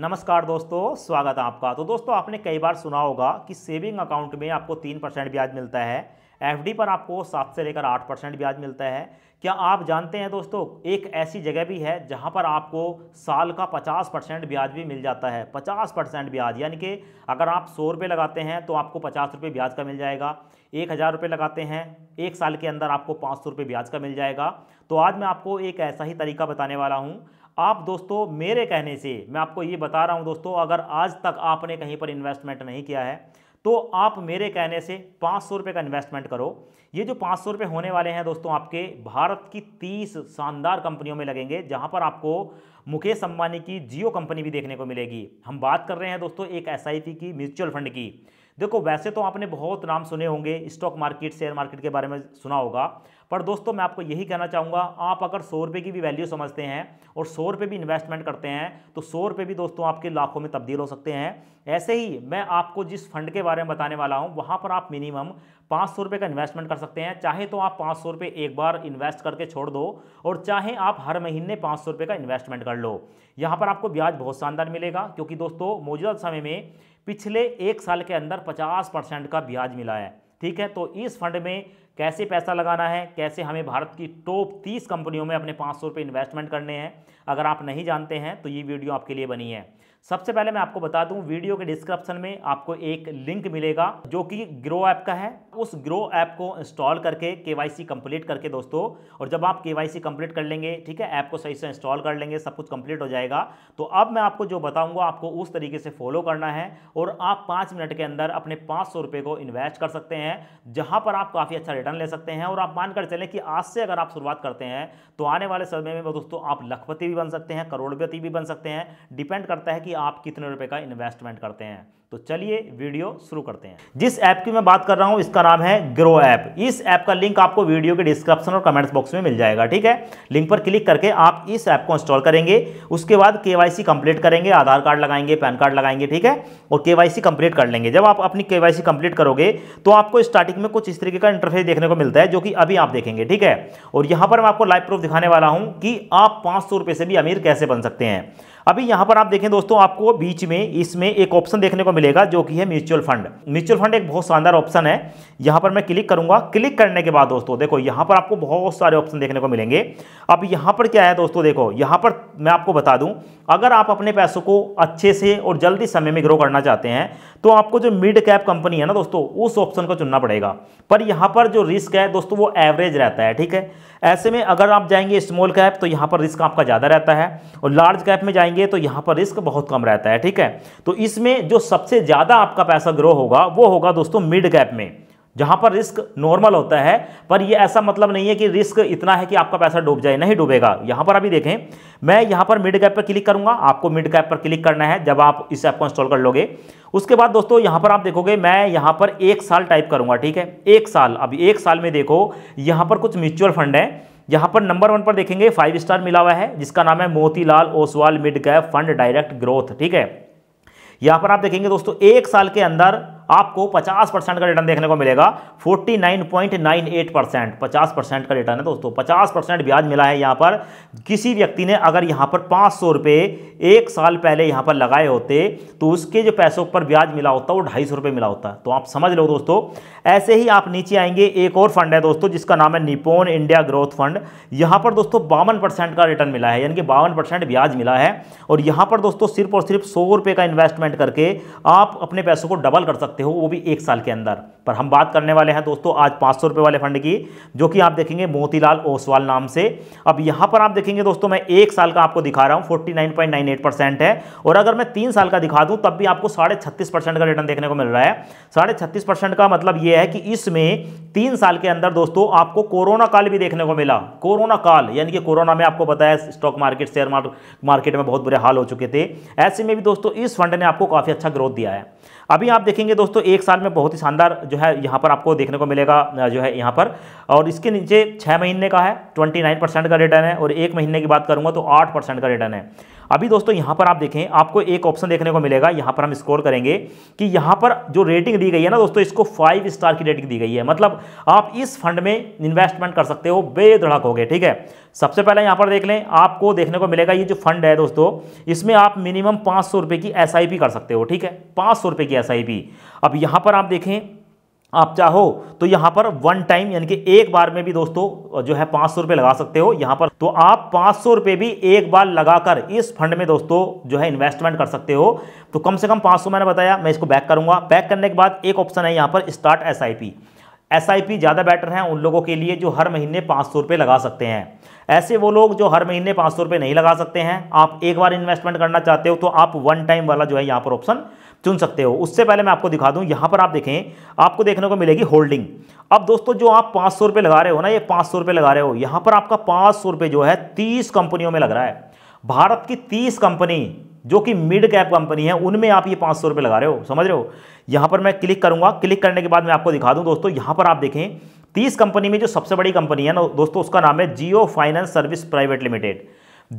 नमस्कार दोस्तों स्वागत है आपका तो दोस्तों आपने कई बार सुना होगा कि सेविंग अकाउंट में आपको तीन परसेंट ब्याज मिलता है एफडी पर आपको सात से लेकर आठ परसेंट ब्याज मिलता है क्या आप जानते हैं दोस्तों एक ऐसी जगह भी है जहां पर आपको साल का पचास परसेंट ब्याज भी मिल जाता है पचास परसेंट ब्याज यानी कि अगर आप सौ रुपये लगाते हैं तो आपको पचास रुपये ब्याज का मिल जाएगा एक हज़ार रुपये लगाते हैं एक साल के अंदर आपको पाँच सौ रुपये ब्याज का मिल जाएगा तो आज मैं आपको एक ऐसा ही तरीका बताने वाला हूँ आप दोस्तों मेरे कहने से मैं आपको ये बता रहा हूँ दोस्तों अगर आज तक आपने कहीं पर इन्वेस्टमेंट नहीं किया है तो आप मेरे कहने से पाँच सौ रुपये का इन्वेस्टमेंट करो ये जो पाँच सौ रुपये होने वाले हैं दोस्तों आपके भारत की तीस शानदार कंपनियों में लगेंगे जहाँ पर आपको मुकेश अंबानी की जियो कंपनी भी देखने को मिलेगी हम बात कर रहे हैं दोस्तों एक एस की म्यूचुअल फंड की देखो वैसे तो आपने बहुत नाम सुने होंगे स्टॉक मार्केट शेयर मार्केट के बारे में सुना होगा पर दोस्तों मैं आपको यही कहना चाहूँगा आप अगर सौ रुपये की भी वैल्यू समझते हैं और सौ रुपये भी इन्वेस्टमेंट करते हैं तो सौ रुपये भी दोस्तों आपके लाखों में तब्दील हो सकते हैं ऐसे ही मैं आपको जिस फंड के बारे में बताने वाला हूँ वहाँ पर आप मिनिमम पाँच सौ रुपये का इन्वेस्टमेंट कर सकते हैं चाहे तो आप पाँच सौ रुपये एक बार इन्वेस्ट करके छोड़ दो और चाहे आप हर महीने पाँच सौ रुपये का इन्वेस्टमेंट कर लो यहाँ पर आपको ब्याज बहुत शानदार मिलेगा क्योंकि दोस्तों मौजूदा समय में पिछले एक साल के अंदर 50 परसेंट का ब्याज मिला है ठीक है तो इस फंड में कैसे पैसा लगाना है कैसे हमें भारत की टॉप तीस कंपनियों में अपने पाँच सौ रुपये इन्वेस्टमेंट करने हैं अगर आप नहीं जानते हैं तो ये वीडियो आपके लिए बनी है सबसे पहले मैं आपको बता दूं वीडियो के डिस्क्रिप्शन में आपको एक लिंक मिलेगा जो कि ग्रो ऐप का है उस ग्रो ऐप को इंस्टॉल करके के कंप्लीट करके दोस्तों और जब आप के कंप्लीट कर लेंगे ठीक है ऐप को सही से इंस्टॉल कर लेंगे सब कुछ कंप्लीट हो जाएगा तो अब मैं आपको जो बताऊंगा आपको उस तरीके से फॉलो करना है और आप पाँच मिनट के अंदर अपने पाँच को इन्वेस्ट कर सकते हैं जहाँ पर आप काफ़ी अच्छा रिटर्न ले सकते हैं और आप मानकर चलें कि आज से अगर आप शुरुआत करते हैं तो आने वाले समय में दोस्तों आप लखपति भी बन सकते हैं करोड़पति भी बन सकते हैं डिपेंड करता है कि आप कितने रुपये का इन्वेस्टमेंट करते हैं तो चलिए वीडियो शुरू करते हैं जिस ऐप की मैं बात कर रहा हूं इसका नाम है ग्रो ऐप इस ऐप का लिंक आपको वीडियो के डिस्क्रिप्शन और कमेंट्स बॉक्स में मिल जाएगा ठीक है लिंक पर क्लिक करके आप इस ऐप को इंस्टॉल करेंगे उसके बाद केवाईसी कंप्लीट करेंगे आधार कार्ड लगाएंगे पैन कार्ड लगाएंगे ठीक है और केवाईसी कंप्लीट कर लेंगे जब आप अपनी केवाईसी कंप्लीट करोगे तो आपको स्टार्टिंग में कुछ इस तरीके का इंटरफेस देखने को मिलता है जो कि अभी आप देखेंगे ठीक है और यहां पर मैं आपको लाइव प्रूफ दिखाने वाला हूं कि आप पांच सौ से भी अमीर कैसे बन सकते हैं अभी यहां पर आप देखें दोस्तों आपको बीच में इसमें एक ऑप्शन देखने को मिलेगा जो कि है म्यूचुअल फंड म्यूचुअल फंड एक बहुत शानदार ऑप्शन है यहां पर मैं क्लिक करूंगा क्लिक करने के बाद दोस्तों देखो यहां पर आपको बहुत सारे ऑप्शन देखने को मिलेंगे अब यहां पर क्या है दोस्तों देखो यहां पर मैं आपको बता दूं अगर आप अपने पैसों को अच्छे से और जल्दी समय में ग्रो करना चाहते हैं तो आपको जो मिड कैप कंपनी है ना दोस्तों उस ऑप्शन को चुनना पड़ेगा पर यहाँ पर जो रिस्क है दोस्तों वो एवरेज रहता है ठीक है ऐसे में अगर आप जाएंगे स्मॉल कैप तो यहां पर रिस्क आपका ज़्यादा रहता है और लार्ज कैप में जाएंगे जाएंगे तो यहां पर रिस्क बहुत कम रहता है ठीक है तो इसमें जो सबसे ज़्यादा आपका पैसा ग्रो होगा वो होगा दोस्तों मिड गैप में जहां पर रिस्क नॉर्मल होता है पर ये ऐसा मतलब नहीं है कि रिस्क इतना है कि आपका पैसा डूब जाए नहीं डूबेगा यहां पर अभी देखें मैं यहां पर मिड गैप पर क्लिक करूंगा आपको मिड गैप पर क्लिक करना है जब आप इस ऐप को इंस्टॉल कर लोगे उसके बाद दोस्तों यहां पर आप देखोगे मैं यहां पर एक साल टाइप करूंगा ठीक है एक साल अभी एक साल में देखो यहां पर कुछ म्यूचुअल फंड है यहाँ पर नंबर वन पर देखेंगे फाइव स्टार मिला हुआ है जिसका नाम है Motilal Oswal mid cap fund direct growth ठीक है यहाँ पर आप देखेंगे दोस्तों एक साल के अंदर आपको 50 परसेंट का रिटर्न देखने को मिलेगा 49.98 परसेंट पचास परसेंट का रिटर्न है दोस्तों 50 परसेंट ब्याज मिला है यहाँ पर किसी व्यक्ति ने अगर यहाँ पर पाँच सौ रुपये एक साल पहले यहाँ पर लगाए होते तो उसके जो पैसों पर ब्याज मिला होता वो ढाई सौ मिला होता तो आप समझ लो दोस्तों ऐसे ही आप नीचे आएंगे एक और फंड है दोस्तों जिसका नाम है निपोन इंडिया ग्रोथ फंड यहाँ पर दोस्तों बावन का रिटर्न मिला है यानी कि बावन ब्याज मिला है और यहाँ पर दोस्तों सिर्फ और सिर्फ सौ का इन्वेस्टमेंट करके आप अपने पैसों को डबल कर सकते सकते हो वो भी एक साल के अंदर पर हम बात करने वाले हैं दोस्तों आज पाँच सौ वाले फंड की जो कि आप देखेंगे मोतीलाल ओसवाल नाम से अब यहाँ पर आप देखेंगे दोस्तों मैं एक साल का आपको दिखा रहा हूँ forty nine point nine eight percent है और अगर मैं तीन साल का दिखा दूँ तब भी आपको साढ़े छत्तीस परसेंट का रिटर्न देखने को मिल रहा है साढ़े का मतलब ये है कि इसमें तीन साल के अंदर दोस्तों आपको कोरोना काल भी देखने को मिला कोरोना काल यानी कि कोरोना में आपको बताया स्टॉक मार्केट शेयर मार्केट में बहुत बुरे हाल हो चुके थे ऐसे में भी दोस्तों इस फंड ने आपको काफ़ी अच्छा ग्रोथ दिया है अभी आप देखेंगे दोस्तों एक साल में बहुत ही शानदार जो है यहाँ पर आपको देखने को मिलेगा जो है यहाँ पर और इसके नीचे छः महीने का है ट्वेंटी नाइन परसेंट का रिटर्न है और एक महीने की बात करूँगा तो आठ परसेंट का रिटर्न है अभी दोस्तों यहाँ पर आप देखें आपको एक ऑप्शन देखने को मिलेगा यहाँ पर हम स्कोर करेंगे कि यहाँ पर जो रेटिंग दी गई है ना दोस्तों इसको फाइव स्टार की रेटिंग दी गई है मतलब आप इस फंड में इन्वेस्टमेंट कर सकते हो बेधड़क हो गए ठीक है सबसे पहले यहाँ पर देख लें आपको देखने को मिलेगा ये जो फंड है दोस्तों इसमें आप मिनिमम पाँच सौ की एस कर सकते हो ठीक है पाँच सौ की एस अब यहाँ पर आप देखें आप चाहो तो यहाँ पर वन टाइम यानी कि एक बार में भी दोस्तों जो है पाँच सौ रुपये लगा सकते हो यहाँ पर तो आप पाँच सौ रुपये भी एक बार लगाकर इस फंड में दोस्तों जो है इन्वेस्टमेंट कर सकते हो तो कम से कम पाँच सौ मैंने बताया मैं इसको बैक करूँगा बैक करने के बाद एक ऑप्शन है यहाँ पर स्टार्ट एस एस ज़्यादा बेटर हैं उन लोगों के लिए जो हर महीने पाँच सौ रुपये लगा सकते हैं ऐसे वो लोग जो हर महीने पाँच सौ रुपये नहीं लगा सकते हैं आप एक बार इन्वेस्टमेंट करना चाहते हो तो आप वन टाइम वाला जो है यहाँ पर ऑप्शन चुन सकते हो उससे पहले मैं आपको दिखा दूँ यहाँ पर आप देखें आपको देखने को मिलेगी होल्डिंग अब दोस्तों जो आप पाँच सौ लगा रहे हो ना ये पाँच सौ लगा रहे हो यहाँ पर आपका पाँच सौ जो है तीस कंपनियों में लग रहा है भारत की तीस कंपनी जो कि मिड कैप कंपनी है उनमें आप ये पाँच सौ रुपये लगा रहे हो समझ रहे हो यहाँ पर मैं क्लिक करूँगा क्लिक करने के बाद मैं आपको दिखा दूँ दोस्तों यहाँ पर आप देखें तीस कंपनी में जो सबसे बड़ी कंपनी है ना दोस्तों उसका नाम है Jio finance service private limited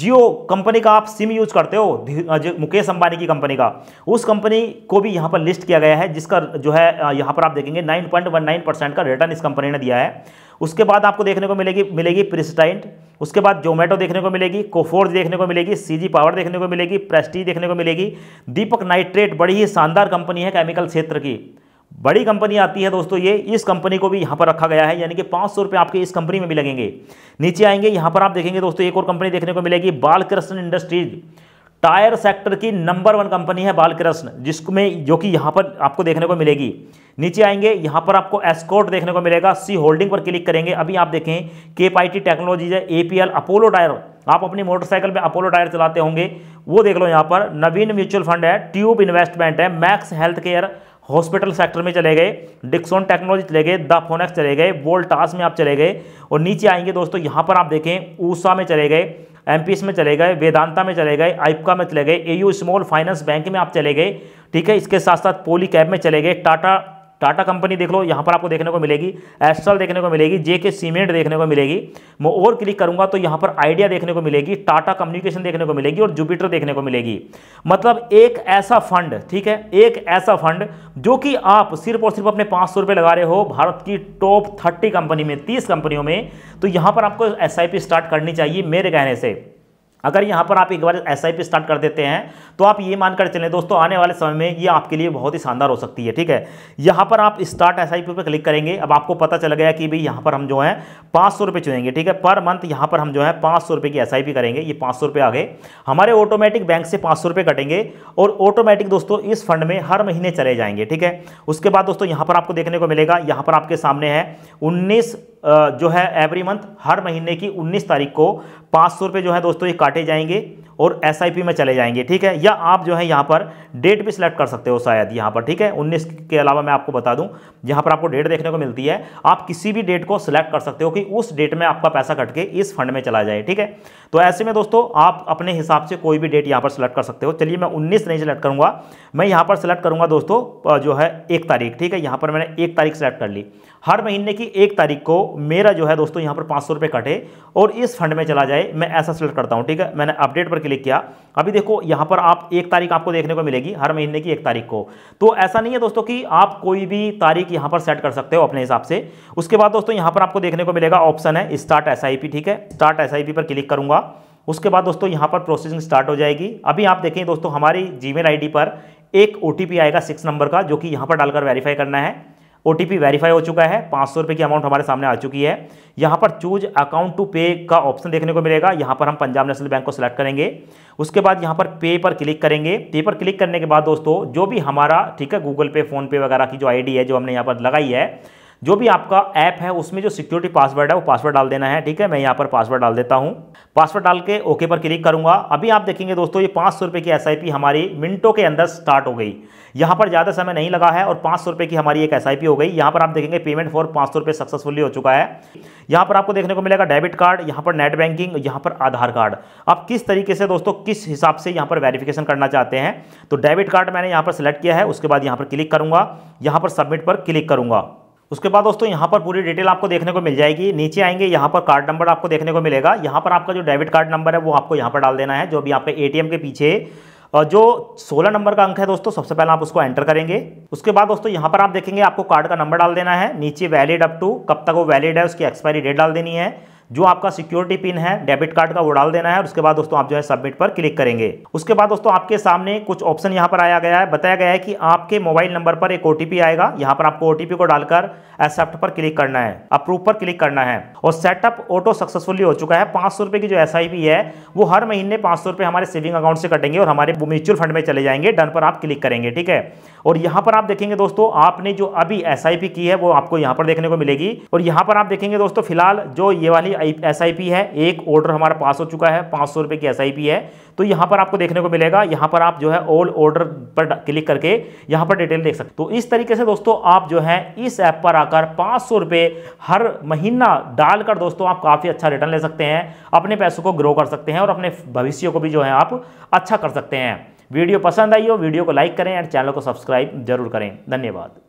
Jio company का आप सिम यूज करते हो मुकेश अंबानी की कंपनी का उस कंपनी को भी यहाँ पर लिस्ट किया गया है जिसका जो है यहाँ पर आप देखेंगे 9.19 परसेंट का रिटर्न इस कंपनी ने दिया है उसके बाद आपको देखने को मिलेगी मिलेगी प्रिस्टाइंट उसके बाद जोमेटो देखने को मिलेगी कोफोर्ज देखने को मिलेगी सीजी पावर देखने को मिलेगी प्रेस्टी देखने को मिलेगी दीपक नाइट्रेट बड़ी ही शानदार कंपनी है केमिकल क्षेत्र की बड़ी कंपनी आती है दोस्तों ये इस कंपनी को भी यहाँ पर रखा गया है यानी कि पाँच सौ रुपये आपके इस कंपनी में भी लगेंगे नीचे आएंगे यहाँ पर आप देखेंगे दोस्तों एक और कंपनी देखने को मिलेगी बालकृष्ण इंडस्ट्रीज टायर सेक्टर की नंबर वन कंपनी है बालकृष्ण जिसमें जो कि यहाँ पर आपको देखने को मिलेगी नीचे आएंगे यहाँ पर आपको एस्कोर्ट देखने को मिलेगा सी होल्डिंग पर क्लिक करेंगे अभी आप देखें के पाई टेक्नोलॉजीज है एपीएल अपोलो टायर आप अपनी मोटरसाइकिल में अपोलो टायर चलाते होंगे वो देख लो यहाँ पर नवीन म्यूचुअल फंड है ट्यूब इन्वेस्टमेंट है Max Health Care hospital sector में चले गए डिक्सोन टेक्नोलॉजी चले गए द फोनेक्स चले गए वोल्टास में आप चले गए और नीचे आएंगे दोस्तों यहाँ पर आप देखें ऊषा में चले गए एम में चले गए वेदांता में चले गए आइपका में चले गए ए स्मॉल फाइनेंस बैंक में आप चले गए ठीक है इसके साथ साथ पोली कैब में चले गए टाटा टाटा कंपनी देख लो यहाँ पर आपको देखने को मिलेगी एस्ट्रल देखने को मिलेगी जे के सीमेंट देखने को मिलेगी मैं और क्लिक करूंगा तो यहाँ पर आइडिया देखने को मिलेगी टाटा कम्युनिकेशन देखने को मिलेगी और जुपिटर देखने को मिलेगी मतलब एक ऐसा फंड ठीक है एक ऐसा फंड जो कि आप सिर्फ और सिर्फ अपने पाँच सौ लगा रहे हो भारत की टॉप थर्टी कंपनी में तीस कंपनियों में तो यहाँ पर आपको एस स्टार्ट करनी चाहिए मेरे कहने से अगर यहाँ पर आप एक बार एस आई स्टार्ट कर देते हैं तो आप ये मानकर चलें दोस्तों आने वाले समय में ये आपके लिए बहुत ही शानदार हो सकती है ठीक है यहाँ पर आप स्टार्ट एस आई पर क्लिक करेंगे अब आपको पता चल गया कि भाई यहाँ पर हम जो है पाँच सौ रुपये चुनेंगे ठीक है पर मंथ यहाँ पर हम जो है पाँच सौ रुपये की एस आई पी करेंगे ये पाँच सौ रुपये आ गए हमारे ऑटोमेटिक बैंक से पाँच सौ रुपये कटेंगे और ऑटोमेटिक दोस्तों इस फंड में हर महीने चले जाएंगे ठीक है उसके बाद दोस्तों यहाँ पर आपको देखने को मिलेगा यहाँ पर आपके सामने है उन्नीस जो है एवरी मंथ हर महीने की 19 तारीख को पाँच सौ जो है दोस्तों ये काटे जाएंगे और एस में चले जाएंगे ठीक है या आप जो है यहाँ पर डेट भी सिलेक्ट कर सकते हो शायद यहाँ पर ठीक है उन्नीस के अलावा मैं आपको बता दूँ यहाँ पर आपको डेट देखने को मिलती है आप किसी भी डेट को सिलेक्ट कर सकते हो कि उस डेट में आपका पैसा कट के इस फंड में चला जाए ठीक है तो ऐसे में दोस्तों आप अपने हिसाब से कोई भी डेट यहाँ पर सिलेक्ट कर सकते हो चलिए मैं उन्नीस नहीं सिलेक्ट करूँगा मैं यहाँ पर सिलेक्ट करूँगा दोस्तों जो है एक तारीख ठीक है यहाँ पर मैंने एक तारीख सेलेक्ट कर ली हर महीने की एक तारीख को मेरा जो है दोस्तों यहाँ पर पाँच सौ कटे और इस फंड में चला जाए मैं ऐसा सिलेक्ट करता हूँ ठीक है मैंने अपडेट पर क्लिक किया अभी देखो यहाँ पर आप एक तारीख आपको देखने को मिलेगी हर महीने की एक तारीख को तो ऐसा नहीं है दोस्तों कि आप कोई भी तारीख यहाँ पर सेट कर सकते हो अपने हिसाब से उसके बाद दोस्तों यहाँ पर आपको देखने को मिलेगा ऑप्शन है स्टार्ट एस ठीक है स्टार्ट एस पर क्लिक करूँगा उसके बाद दोस्तों यहाँ पर प्रोसेसिंग स्टार्ट हो जाएगी अभी आप देखें दोस्तों हमारी जीमेल मेल पर एक ओ आएगा सिक्स नंबर का जो कि यहाँ पर डालकर वेरीफाई करना है ओ टी वेरीफाई हो चुका है पाँच सौ की अमाउंट हमारे सामने आ चुकी है यहाँ पर चूज अकाउंट टू पे का ऑप्शन देखने को मिलेगा यहाँ पर हम पंजाब नेशनल बैंक को सिलेक्ट करेंगे उसके बाद यहाँ पर पे पर क्लिक करेंगे पे पर क्लिक करने के बाद दोस्तों जो भी हमारा ठीक है गूगल पे फ़ोनपे वगैरह की जो आई है जो हमने यहाँ पर लगाई है जो भी आपका ऐप है उसमें जो सिक्योरिटी पासवर्ड है वो पासवर्ड डाल देना है ठीक है मैं यहाँ पर पासवर्ड डाल देता हूँ पासवर्ड डाल के ओके पर क्लिक करूँगा अभी आप देखेंगे दोस्तों ये पाँच सौ की एस हमारी मिनटों के अंदर स्टार्ट हो गई यहाँ पर ज़्यादा समय नहीं लगा है और पाँच सौ की हमारी एक एस हो गई यहाँ पर आप देखेंगे पेमेंट फॉर पाँच सौ सक्सेसफुली हो चुका है यहाँ पर आपको देखने को मिलेगा डेबिट कार्ड यहाँ पर नेट बैंकिंग यहाँ पर आधार कार्ड आप किस तरीके से दोस्तों किस हिसाब से यहाँ पर वेरिफिकेशन करना चाहते हैं तो डेबिट कार्ड मैंने यहाँ पर सिलेक्ट किया है उसके बाद यहाँ पर क्लिक करूँगा यहाँ पर सबमिट पर क्लिक करूँगा उसके बाद दोस्तों यहाँ पर पूरी डिटेल आपको देखने को मिल जाएगी नीचे आएंगे यहाँ पर कार्ड नंबर आपको देखने को मिलेगा यहाँ पर आपका जो डेबिट कार्ड नंबर है वो आपको यहाँ पर डाल देना है जो भी आपके एटीएम के पीछे और जो 16 नंबर का अंक है दोस्तों सबसे पहले आप उसको एंटर करेंगे उसके बाद दोस्तों यहाँ पर आप देखेंगे आपको कार्ड का नंबर डाल देना है नीचे वैलिड अप टू कब तक वो वैलिड है उसकी एक्सपायरी डेट डाल देनी है जो आपका सिक्योरिटी पिन है डेबिट कार्ड का वो डाल देना है उसके बाद दोस्तों आप जो है सबमिट पर क्लिक करेंगे उसके बाद दोस्तों आपके सामने कुछ ऑप्शन यहाँ पर आया गया है बताया गया है कि आपके मोबाइल नंबर पर एक ओटीपी आएगा यहाँ पर आपको ओटीपी को डालकर एक्सेप्ट पर क्लिक करना है अप्रूव पर क्लिक करना है और सेटअप ऑटो सक्सेसफुली हो चुका है पांच सौ रुपए की जो एस है वो हर महीने पांच सौ रुपए हमारे सेविंग अकाउंट से कटेंगे और हमारे म्यूचुअल फंड में चले जाएंगे डन पर आप क्लिक करेंगे ठीक है और यहाँ पर आप देखेंगे दोस्तों आपने जो अभी एस की है वो आपको यहां पर देखने को मिलेगी और यहां पर आप देखेंगे दोस्तों फिलहाल जो ये वाली एस है एक ऑर्डर हमारा पास हो चुका है पांच सौ रुपए की एस है तो यहां पर आपको देखने को मिलेगा यहां पर आप जो है ऑल ऑर्डर पर क्लिक करके यहां पर डिटेल देख सकते तो इस तरीके से दोस्तों आप जो है इस ऐप पर आकर बढ़ाकर पाँच सौ रुपये हर महीना डालकर दोस्तों आप काफ़ी अच्छा रिटर्न ले सकते हैं अपने पैसों को ग्रो कर सकते हैं और अपने भविष्य को भी जो है आप अच्छा कर सकते हैं वीडियो पसंद आई हो वीडियो को लाइक करें और चैनल को सब्सक्राइब जरूर करें धन्यवाद